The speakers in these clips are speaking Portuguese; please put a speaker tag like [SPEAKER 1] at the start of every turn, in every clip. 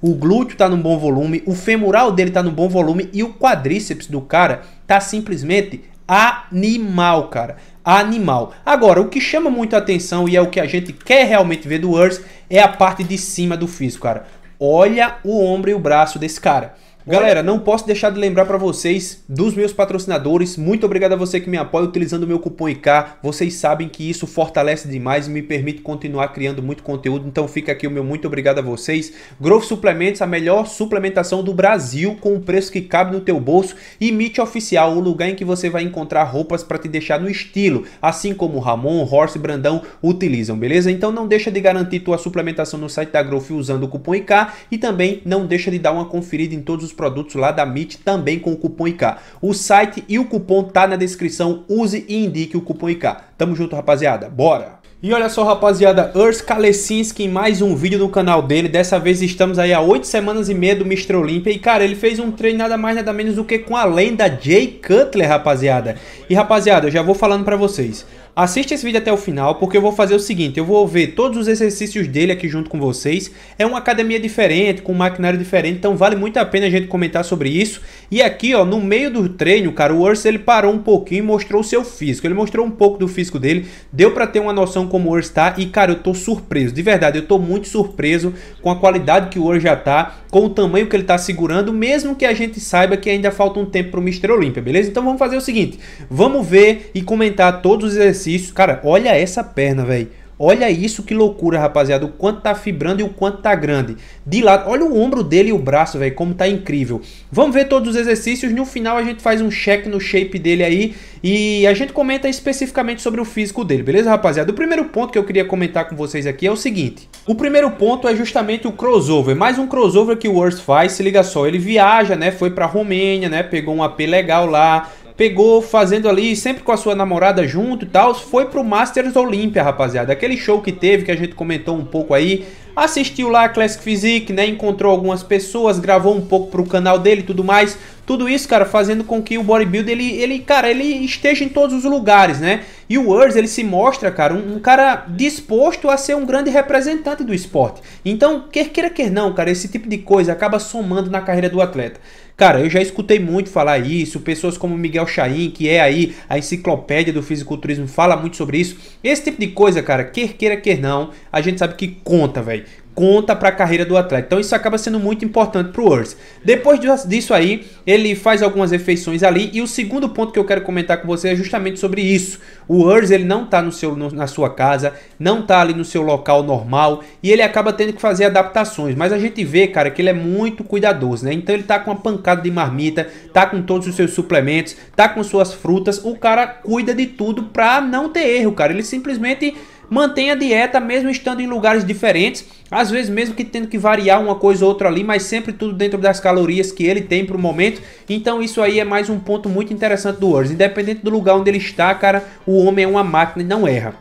[SPEAKER 1] o glúteo está num bom volume, o femoral dele está num bom volume e o quadríceps do cara tá simplesmente animal, cara. Animal. Agora, o que chama muito atenção e é o que a gente quer realmente ver do Urs é a parte de cima do físico, cara. Olha o ombro e o braço desse cara. Galera, não posso deixar de lembrar para vocês dos meus patrocinadores. Muito obrigado a você que me apoia utilizando o meu cupom IK. Vocês sabem que isso fortalece demais e me permite continuar criando muito conteúdo. Então fica aqui o meu muito obrigado a vocês. Growth Suplementos, a melhor suplementação do Brasil com o preço que cabe no teu bolso. E Meet Oficial, o lugar em que você vai encontrar roupas para te deixar no estilo, assim como Ramon, Horse Brandão utilizam, beleza? Então não deixa de garantir tua suplementação no site da Growth usando o cupom IK e também não deixa de dar uma conferida em todos os produtos lá da MIT também com o cupom IK. O site e o cupom tá na descrição, use e indique o cupom IK. Tamo junto, rapaziada. Bora! E olha só rapaziada, Urs Kalesinski em mais um vídeo no canal dele, dessa vez estamos aí há oito semanas e meia do Mr. Olympia e cara, ele fez um treino nada mais nada menos do que com a lenda Jay Cutler rapaziada. E rapaziada, eu já vou falando pra vocês, assiste esse vídeo até o final porque eu vou fazer o seguinte, eu vou ver todos os exercícios dele aqui junto com vocês, é uma academia diferente, com um maquinário diferente, então vale muito a pena a gente comentar sobre isso. E aqui ó, no meio do treino cara, o Urs ele parou um pouquinho e mostrou o seu físico, ele mostrou um pouco do físico dele, deu pra ter uma noção como o Ur está. E, cara, eu tô surpreso. De verdade, eu tô muito surpreso com a qualidade que o Ur já tá, com o tamanho que ele tá segurando, mesmo que a gente saiba que ainda falta um tempo pro Mr. Olympia, beleza? Então vamos fazer o seguinte: vamos ver e comentar todos os exercícios. Cara, olha essa perna, velho. Olha isso, que loucura, rapaziada. O quanto tá fibrando e o quanto tá grande. De lado, olha o ombro dele e o braço, velho, como tá incrível. Vamos ver todos os exercícios. No final a gente faz um check no shape dele aí e a gente comenta especificamente sobre o físico dele, beleza, rapaziada? O primeiro ponto que eu queria comentar com vocês aqui é o seguinte. O primeiro ponto é justamente o crossover. Mais um crossover que o Worst faz, se liga só. Ele viaja, né? Foi pra Romênia, né? Pegou um AP legal lá, pegou fazendo ali, sempre com a sua namorada junto e tal, foi pro Masters Olímpia rapaziada. Aquele show que teve, que a gente comentou um pouco aí. Assistiu lá a Classic Physique, né? Encontrou algumas pessoas, gravou um pouco pro canal dele e tudo mais. Tudo isso, cara, fazendo com que o bodybuilder, ele, ele, cara, ele esteja em todos os lugares, né? E o Urs, ele se mostra, cara, um, um cara disposto a ser um grande representante do esporte. Então, quer queira, quer não, cara, esse tipo de coisa acaba somando na carreira do atleta. Cara, eu já escutei muito falar isso, pessoas como Miguel Chaim, que é aí a enciclopédia do fisiculturismo, fala muito sobre isso. Esse tipo de coisa, cara, quer queira, quer não, a gente sabe que conta, velho conta para a carreira do atleta. Então isso acaba sendo muito importante para o Urs. Depois disso aí, ele faz algumas refeições ali e o segundo ponto que eu quero comentar com você é justamente sobre isso. O Urs ele não está no seu no, na sua casa, não está ali no seu local normal e ele acaba tendo que fazer adaptações, mas a gente vê, cara, que ele é muito cuidadoso, né? Então ele tá com uma pancada de marmita, tá com todos os seus suplementos, tá com suas frutas, o cara cuida de tudo para não ter erro, cara. Ele simplesmente Mantenha a dieta mesmo estando em lugares diferentes, às vezes mesmo que tendo que variar uma coisa ou outra ali, mas sempre tudo dentro das calorias que ele tem para o momento. Então isso aí é mais um ponto muito interessante do Urs. Independente do lugar onde ele está, cara, o homem é uma máquina e não erra.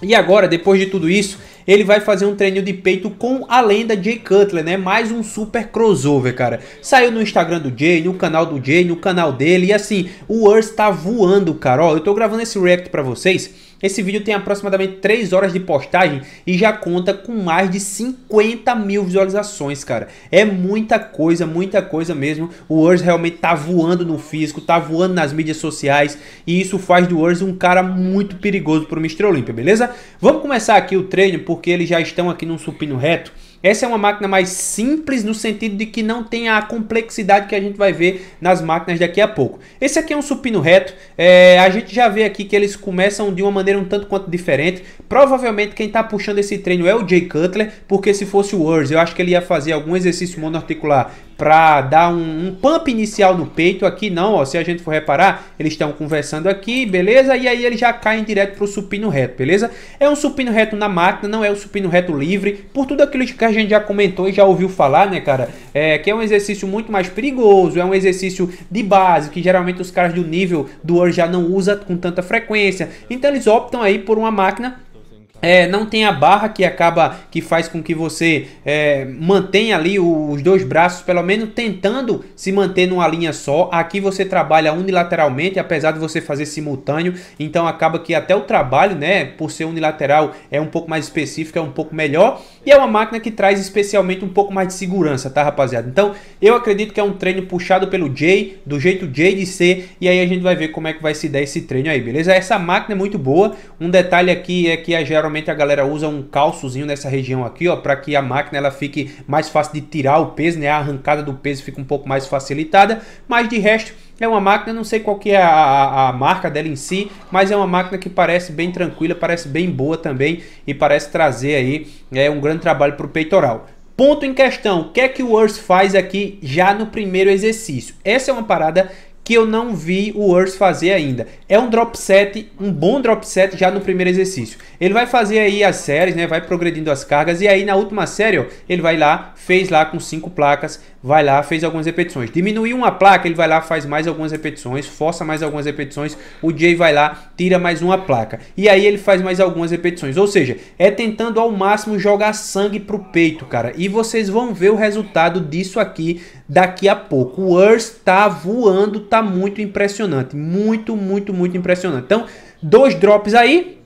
[SPEAKER 1] E agora, depois de tudo isso, ele vai fazer um treino de peito com a lenda Jay Cutler, né? Mais um super crossover, cara. Saiu no Instagram do Jay, no canal do Jay, no canal dele. E assim, o Urs tá voando, cara. Ó, eu tô gravando esse react pra vocês esse vídeo tem aproximadamente 3 horas de postagem e já conta com mais de 50 mil visualizações, cara. É muita coisa, muita coisa mesmo. O Urs realmente tá voando no físico, tá voando nas mídias sociais e isso faz do Urs um cara muito perigoso pro Mr. Olympia, beleza? Vamos começar aqui o treino porque eles já estão aqui num supino reto. Essa é uma máquina mais simples no sentido de que não tem a complexidade que a gente vai ver nas máquinas daqui a pouco. Esse aqui é um supino reto, é, a gente já vê aqui que eles começam de uma maneira maneira um tanto quanto diferente. Provavelmente quem está puxando esse treino é o Jay Cutler, porque se fosse o Urs, eu acho que ele ia fazer algum exercício monoarticular para dar um, um, pump inicial no peito. Aqui não, ó, se a gente for reparar, eles estão conversando aqui, beleza? E aí eles já caem direto para o supino reto, beleza? É um supino reto na máquina, não é um supino reto livre, por tudo aquilo que a gente já comentou e já ouviu falar, né, cara? É que é um exercício muito mais perigoso, é um exercício de base, que geralmente os caras do nível do Or já não usa com tanta frequência. Então eles optam aí por uma máquina é, não tem a barra que acaba que faz com que você é, mantenha ali os dois braços pelo menos tentando se manter numa linha só aqui você trabalha unilateralmente apesar de você fazer simultâneo então acaba que até o trabalho né por ser unilateral é um pouco mais específico é um pouco melhor e é uma máquina que traz especialmente um pouco mais de segurança tá rapaziada então eu acredito que é um treino puxado pelo Jay do jeito Jay de ser e aí a gente vai ver como é que vai se dar esse treino aí beleza essa máquina é muito boa um detalhe aqui é que a Geral geralmente a galera usa um calçozinho nessa região aqui, ó, para que a máquina ela fique mais fácil de tirar o peso, né? A arrancada do peso fica um pouco mais facilitada, mas de resto é uma máquina, não sei qual que é a, a, a, marca dela em si, mas é uma máquina que parece bem tranquila, parece bem boa também e parece trazer aí é, um grande trabalho para o peitoral. Ponto em questão, o que é que o Urs faz aqui já no primeiro exercício? Essa é uma parada que eu não vi o Urs fazer ainda. É um drop set, um bom drop set já no primeiro exercício. Ele vai fazer aí as séries, né? Vai progredindo as cargas e aí na última série, ó, ele vai lá, fez lá com cinco placas, vai lá, fez algumas repetições. Diminuiu uma placa, ele vai lá, faz mais algumas repetições, força mais algumas repetições. O Jay vai lá, tira mais uma placa. E aí ele faz mais algumas repetições. Ou seja, é tentando ao máximo jogar sangue pro peito, cara. E vocês vão ver o resultado disso aqui daqui a pouco. O Urs tá voando, tá tá muito impressionante. Muito, muito, muito impressionante. Então, dois drops aí.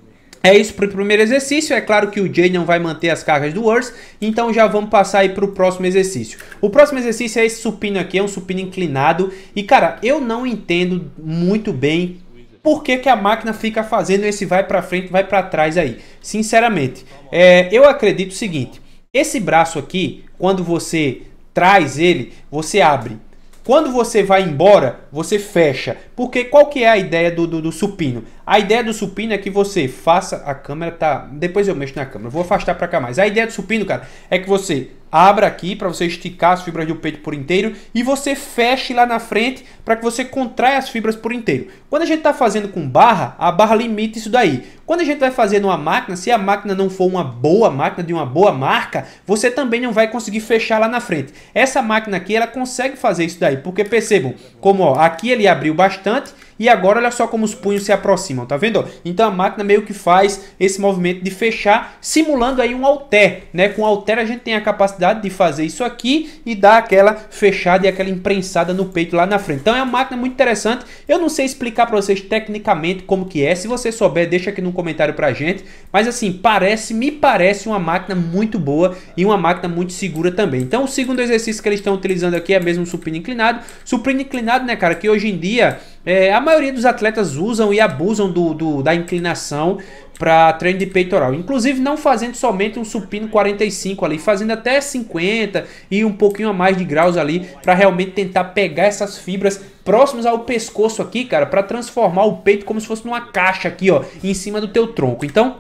[SPEAKER 1] É isso para o primeiro exercício. É claro que o Jay não vai manter as cargas do Urs, então já vamos passar aí para o próximo exercício. O próximo exercício é esse supino aqui, é um supino inclinado. E cara, eu não entendo muito bem por que, que a máquina fica fazendo esse vai para frente, vai para trás aí. Sinceramente, é, eu acredito o seguinte, esse braço aqui, quando você traz ele, você abre quando você vai embora, você fecha. Porque qual que é a ideia do, do, do, supino? A ideia do supino é que você faça... A câmera tá... Depois eu mexo na câmera. Vou afastar para cá mais. A ideia do supino, cara, é que você abra aqui para você esticar as fibras do peito por inteiro e você feche lá na frente para que você contraia as fibras por inteiro. Quando a gente está fazendo com barra, a barra limita isso daí. Quando a gente vai fazer numa máquina, se a máquina não for uma boa máquina de uma boa marca, você também não vai conseguir fechar lá na frente. Essa máquina aqui, ela consegue fazer isso daí, porque percebam, como ó, aqui ele abriu bastante e agora olha só como os punhos se aproximam, tá vendo? Então a máquina meio que faz esse movimento de fechar, simulando aí um alter, né? Com alter a gente tem a capacidade de fazer isso aqui e dar aquela fechada e aquela imprensada no peito lá na frente. Então é uma máquina muito interessante. Eu não sei explicar para vocês tecnicamente como que é. Se você souber, deixa aqui no um comentário pra gente. Mas assim, parece, me parece uma máquina muito boa e uma máquina muito segura também. Então o segundo exercício que eles estão utilizando aqui é mesmo supino inclinado. Supino inclinado, né, cara, que hoje em dia é, a maioria dos atletas usam e abusam do, do da inclinação para treino de peitoral. Inclusive não fazendo somente um supino 45 ali, fazendo até 50 e um pouquinho a mais de graus ali para realmente tentar pegar essas fibras próximas ao pescoço aqui, cara, para transformar o peito como se fosse numa caixa aqui, ó, em cima do teu tronco. Então,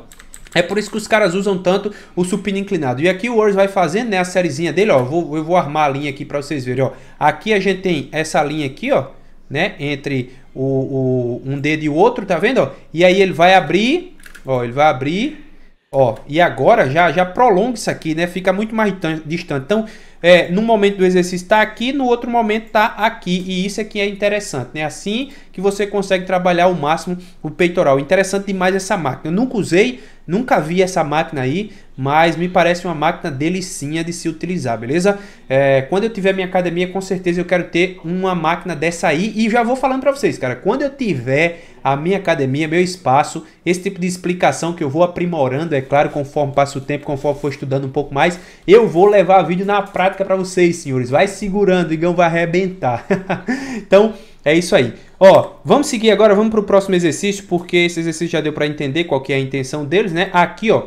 [SPEAKER 1] é por isso que os caras usam tanto o supino inclinado. E aqui o Urs vai fazendo, né, a sériezinha dele, ó. Vou, eu vou armar a linha aqui para vocês verem, ó. Aqui a gente tem essa linha aqui, ó né? Entre o, o, um dedo e o outro, tá vendo? E aí ele vai abrir, ó, ele vai abrir, ó. E agora já, já prolonga isso aqui, né? Fica muito mais distante. Então, é, num momento do exercício está aqui, no outro momento está aqui. E isso aqui é, é interessante, né? Assim que você consegue trabalhar ao máximo o peitoral. Interessante demais essa máquina. Eu nunca usei, nunca vi essa máquina aí, mas me parece uma máquina delicinha de se utilizar, beleza? É, quando eu tiver minha academia, com certeza eu quero ter uma máquina dessa aí. E já vou falando para vocês, cara, quando eu tiver a minha academia, meu espaço, esse tipo de explicação que eu vou aprimorando, é claro, conforme passa o tempo, conforme for estudando um pouco mais, eu vou levar vídeo na prática prática para vocês, senhores. Vai segurando, o Igão vai arrebentar. então, é isso aí. Ó, vamos seguir agora, vamos para o próximo exercício, porque esse exercício já deu para entender qual que é a intenção deles, né? Aqui, ó,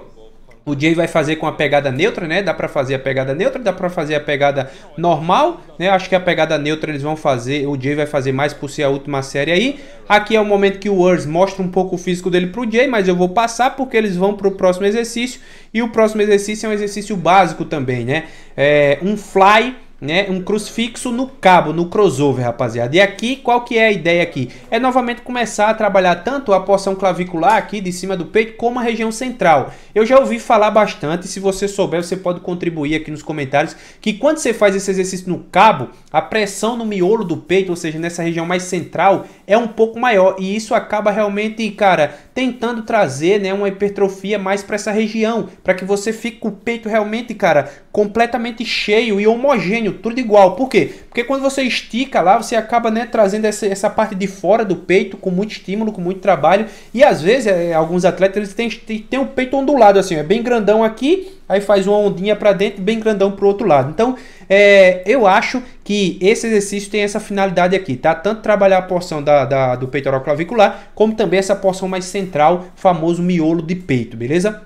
[SPEAKER 1] o Jay vai fazer com a pegada neutra, né? Dá para fazer a pegada neutra, dá para fazer a pegada normal, né? Acho que a pegada neutra eles vão fazer, o Jay vai fazer mais por ser a última série aí. Aqui é o momento que o Urs mostra um pouco o físico dele pro Jay, mas eu vou passar porque eles vão pro próximo exercício. E o próximo exercício é um exercício básico também, né? É um fly né, um crucifixo no cabo, no crossover, rapaziada. E aqui, qual que é a ideia aqui? É novamente começar a trabalhar tanto a porção clavicular aqui de cima do peito, como a região central. Eu já ouvi falar bastante, se você souber, você pode contribuir aqui nos comentários, que quando você faz esse exercício no cabo, a pressão no miolo do peito, ou seja, nessa região mais central, é um pouco maior e isso acaba realmente, cara, tentando trazer, né, uma hipertrofia mais para essa região, para que você fique com o peito realmente, cara, completamente cheio e homogêneo, tudo igual. Por quê? Porque quando você estica lá, você acaba, né, trazendo essa, essa parte de fora do peito com muito estímulo, com muito trabalho e às vezes é, alguns atletas eles têm, têm o peito ondulado assim, é bem grandão aqui aí faz uma ondinha para dentro bem grandão para o outro lado. Então, é, eu acho que esse exercício tem essa finalidade aqui, tá? Tanto trabalhar a porção da, da, do peitoral clavicular, como também essa porção mais central, famoso miolo de peito, beleza?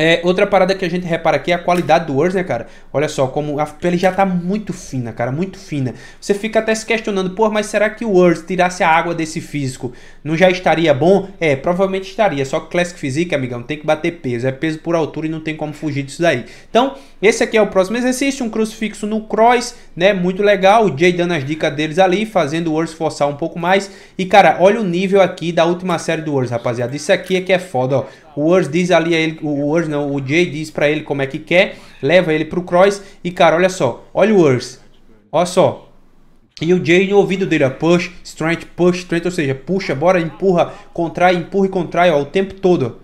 [SPEAKER 1] É, outra parada que a gente repara aqui é a qualidade do Words, né, cara? Olha só, como a pele já tá muito fina, cara, muito fina. Você fica até se questionando, pô, mas será que o Words tirasse a água desse físico não já estaria bom? É, provavelmente estaria, só que Classic Physique, amigão, tem que bater peso. É peso por altura e não tem como fugir disso daí. Então, esse aqui é o próximo exercício, um crucifixo no cross, né, muito legal. O Jay dando as dicas deles ali, fazendo o Words forçar um pouco mais. E, cara, olha o nível aqui da última série do Words, rapaziada. Isso aqui é que é foda, ó. O Urs diz ali a ele, o Urs não, o Jay diz para ele como é que quer, leva ele pro cross e cara, olha só, olha o Urs. Olha só. E o Jay no ouvido dele, ó, push, strength, push, strength, ou seja, puxa, bora, empurra, contrai, empurra e contrai, ó, o tempo todo.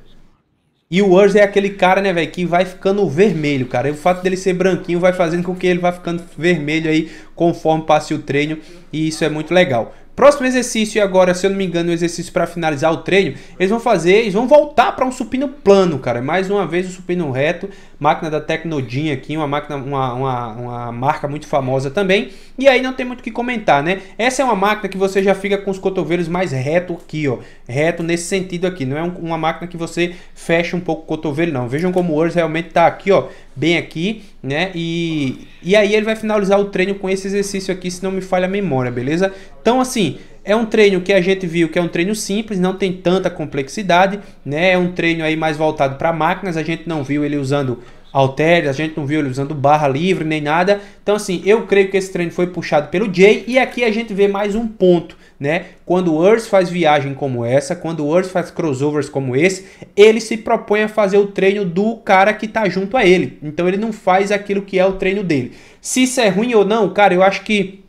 [SPEAKER 1] E o Urs é aquele cara, né, velho, que vai ficando vermelho, cara. E o fato dele ser branquinho vai fazendo com que ele vá ficando vermelho aí conforme passe o treino. E isso é muito legal. Próximo exercício, e agora, se eu não me engano, o exercício para finalizar o treino, eles vão fazer, eles vão voltar para um supino plano, cara. É mais uma vez o supino reto máquina da Tecnodin aqui, uma máquina, uma, uma, uma marca muito famosa também. E aí não tem muito o que comentar, né? Essa é uma máquina que você já fica com os cotovelos mais reto aqui, ó. Reto nesse sentido aqui. Não é um, uma máquina que você fecha um pouco o cotovelo, não. Vejam como o Urs realmente tá aqui, ó. Bem aqui, né? E, e aí ele vai finalizar o treino com esse exercício aqui, se não me falha a memória, beleza? Então, assim, é um treino que a gente viu que é um treino simples, não tem tanta complexidade, né? É um treino aí mais voltado para máquinas, a gente não viu ele usando halteres, a gente não viu ele usando barra livre nem nada. Então assim, eu creio que esse treino foi puxado pelo Jay e aqui a gente vê mais um ponto, né? Quando o Urs faz viagem como essa, quando o Urs faz crossovers como esse, ele se propõe a fazer o treino do cara que tá junto a ele. Então ele não faz aquilo que é o treino dele. Se isso é ruim ou não, cara, eu acho que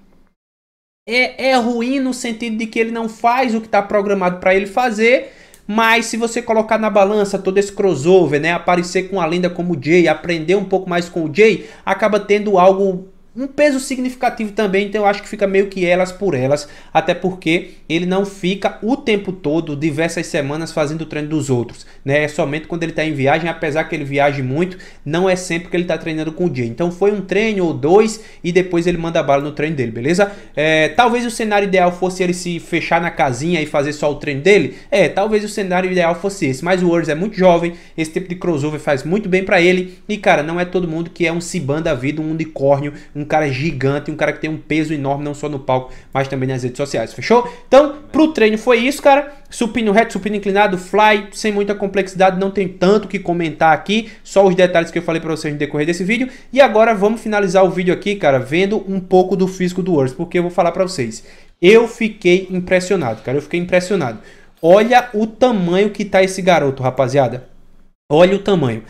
[SPEAKER 1] é, é ruim no sentido de que ele não faz o que está programado para ele fazer, mas se você colocar na balança todo esse crossover, né, aparecer com a lenda como o Jay, aprender um pouco mais com o Jay, acaba tendo algo um peso significativo também, então eu acho que fica meio que elas por elas, até porque ele não fica o tempo todo, diversas semanas, fazendo o treino dos outros, né? É somente quando ele está em viagem, apesar que ele viaje muito, não é sempre que ele está treinando com o dia. Então foi um treino ou dois e depois ele manda bala no treino dele, beleza? É, talvez o cenário ideal fosse ele se fechar na casinha e fazer só o treino dele? É, talvez o cenário ideal fosse esse, mas o Words é muito jovem, esse tipo de crossover faz muito bem para ele e, cara, não é todo mundo que é um Siban da vida, um unicórnio, um um cara gigante, um cara que tem um peso enorme, não só no palco, mas também nas redes sociais, fechou? Então, pro treino foi isso, cara. Supino reto, supino inclinado, fly, sem muita complexidade, não tem tanto que comentar aqui, só os detalhes que eu falei para vocês no decorrer desse vídeo. E agora vamos finalizar o vídeo aqui, cara, vendo um pouco do físico do Urs, porque eu vou falar para vocês. Eu fiquei impressionado, cara, eu fiquei impressionado. Olha o tamanho que tá esse garoto, rapaziada. Olha o tamanho.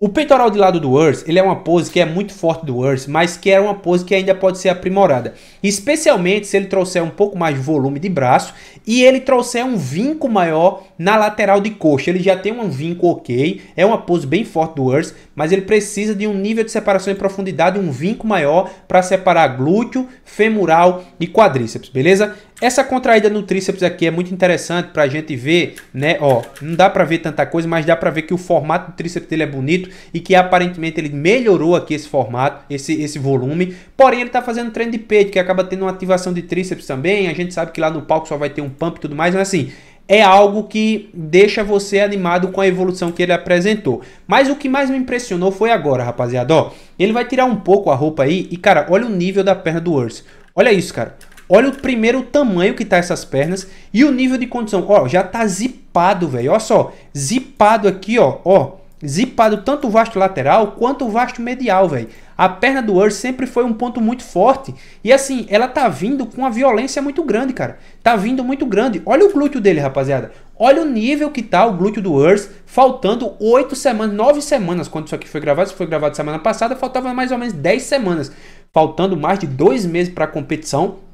[SPEAKER 1] O peitoral de lado do Urs, ele é uma pose que é muito forte do Urs, mas que é uma pose que ainda pode ser aprimorada. Especialmente se ele trouxer um pouco mais de volume de braço e ele trouxer um vinco maior na lateral de coxa. Ele já tem um vinco ok, é uma pose bem forte do Earth, mas ele precisa de um nível de separação em profundidade, um vinco maior para separar glúteo, femoral e quadríceps, beleza? Essa contraída no tríceps aqui é muito interessante para a gente ver, né? Ó, não dá para ver tanta coisa, mas dá para ver que o formato do tríceps dele é bonito e que aparentemente ele melhorou aqui esse formato, esse, esse volume. Porém, ele está fazendo treino de peito, que acaba tendo uma ativação de tríceps também. A gente sabe que lá no palco só vai ter um pump e tudo mais, mas assim, é algo que deixa você animado com a evolução que ele apresentou. Mas o que mais me impressionou foi agora, rapaziada, ó. Ele vai tirar um pouco a roupa aí e, cara, olha o nível da perna do Urs. Olha isso, cara. Olha o primeiro o tamanho que tá essas pernas e o nível de condição. Ó, já tá zipado, velho. Olha só, zipado aqui, ó, ó zipado tanto o vasto lateral quanto o vasto medial, velho. A perna do Urs sempre foi um ponto muito forte. E assim, ela tá vindo com uma violência muito grande, cara. Tá vindo muito grande. Olha o glúteo dele, rapaziada. Olha o nível que tá o glúteo do Urs. Faltando oito semanas, nove semanas quando isso aqui foi gravado. Isso foi gravado semana passada, faltava mais ou menos dez semanas. Faltando mais de dois meses pra competição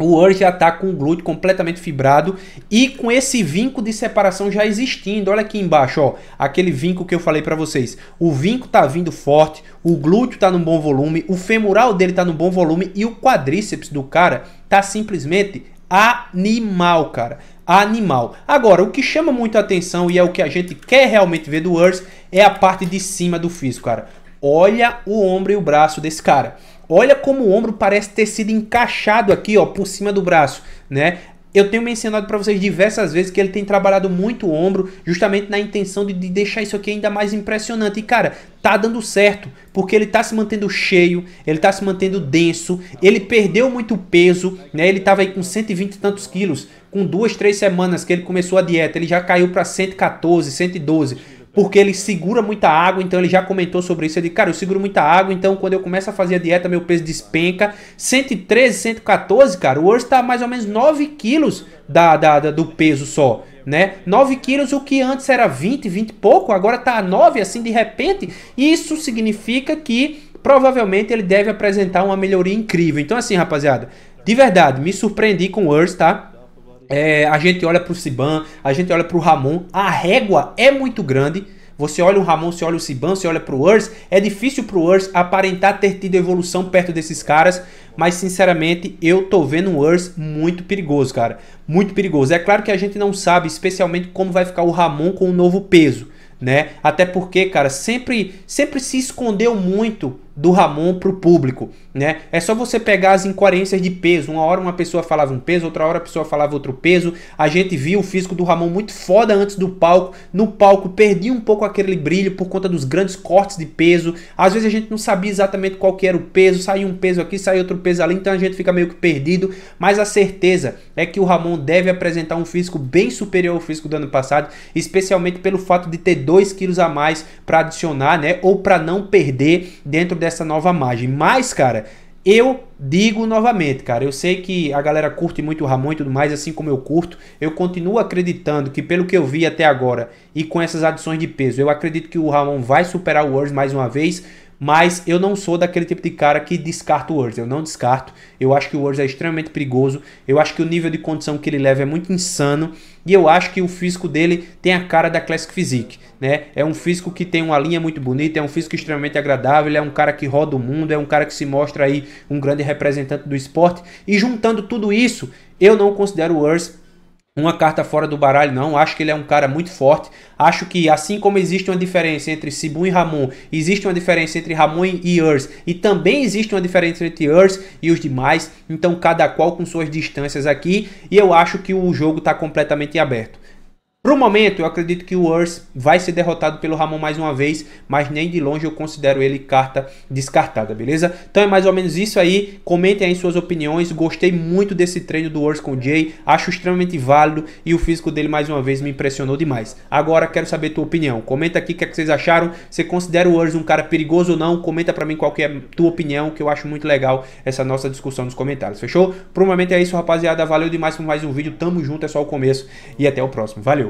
[SPEAKER 1] o Ur já está com o glúteo completamente fibrado e com esse vinco de separação já existindo. Olha aqui embaixo, ó, aquele vinco que eu falei para vocês. O vinco está vindo forte, o glúteo está num bom volume, o femoral dele está num bom volume e o quadríceps do cara está simplesmente animal, cara. Animal. Agora, o que chama muito atenção e é o que a gente quer realmente ver do Urs é a parte de cima do físico, cara. Olha o ombro e o braço desse cara. Olha como o ombro parece ter sido encaixado aqui, ó, por cima do braço, né? Eu tenho mencionado para vocês diversas vezes que ele tem trabalhado muito o ombro, justamente na intenção de, de deixar isso aqui ainda mais impressionante. E cara, tá dando certo, porque ele tá se mantendo cheio, ele tá se mantendo denso, ele perdeu muito peso, né? Ele tava aí com 120 e tantos quilos, com duas, três semanas que ele começou a dieta, ele já caiu para 114, 112 porque ele segura muita água, então ele já comentou sobre isso. Ele, cara, eu seguro muita água, então quando eu começo a fazer a dieta, meu peso despenca. 113, 114, cara, o Urs tá mais ou menos 9 quilos da, da, da, do peso só, né? 9 quilos, o que antes era 20, 20 e pouco, agora tá a 9, assim, de repente. Isso significa que provavelmente ele deve apresentar uma melhoria incrível. Então, assim, rapaziada, de verdade, me surpreendi com o Urs, tá? É, a gente olha para o Siban, a gente olha para o Ramon, a régua é muito grande. Você olha o Ramon, você olha o Siban, você olha para o Urs. É difícil para o Urs aparentar ter tido evolução perto desses caras, mas sinceramente eu tô vendo o Urs muito perigoso, cara. Muito perigoso. É claro que a gente não sabe, especialmente como vai ficar o Ramon com o novo peso, né? Até porque, cara, sempre, sempre se escondeu muito do Ramon para o público, né? É só você pegar as incoerências de peso. Uma hora uma pessoa falava um peso, outra hora a pessoa falava outro peso. A gente viu o físico do Ramon muito foda antes do palco. No palco perdi um pouco aquele brilho por conta dos grandes cortes de peso. Às vezes a gente não sabia exatamente qual que era o peso. Saiu um peso aqui, saiu outro peso ali, então a gente fica meio que perdido. Mas a certeza é que o Ramon deve apresentar um físico bem superior ao físico do ano passado, especialmente pelo fato de ter 2 quilos a mais para adicionar, né? Ou para não perder dentro dessa nova margem. Mas, cara, eu digo novamente, cara, eu sei que a galera curte muito o Ramon e tudo mais, assim como eu curto. Eu continuo acreditando que, pelo que eu vi até agora e com essas adições de peso, eu acredito que o Ramon vai superar o Words mais uma vez. Mas eu não sou daquele tipo de cara que descarta o Worlds. Eu não descarto. Eu acho que o Words é extremamente perigoso. Eu acho que o nível de condição que ele leva é muito insano e eu acho que o físico dele tem a cara da Classic Physique, né? É um físico que tem uma linha muito bonita, é um físico extremamente agradável, é um cara que roda o mundo, é um cara que se mostra aí um grande representante do esporte e juntando tudo isso, eu não considero o Urs uma carta fora do baralho, não. Acho que ele é um cara muito forte. Acho que, assim como existe uma diferença entre Sibum e Ramon, existe uma diferença entre Ramon e Urs. E também existe uma diferença entre Urs e os demais. Então, cada qual com suas distâncias aqui. E eu acho que o jogo está completamente aberto. Pro momento, eu acredito que o Urs vai ser derrotado pelo Ramon mais uma vez, mas nem de longe eu considero ele carta descartada, beleza? Então é mais ou menos isso aí. Comentem aí suas opiniões. Gostei muito desse treino do Urs com o Jay. Acho extremamente válido e o físico dele mais uma vez me impressionou demais. Agora quero saber tua opinião. Comenta aqui o que, é que vocês acharam. Você considera o Urs um cara perigoso ou não? Comenta pra mim qual que é a tua opinião, que eu acho muito legal essa nossa discussão nos comentários, fechou? Pro momento é isso, rapaziada. Valeu demais por mais um vídeo. Tamo junto, é só o começo e até o próximo. Valeu!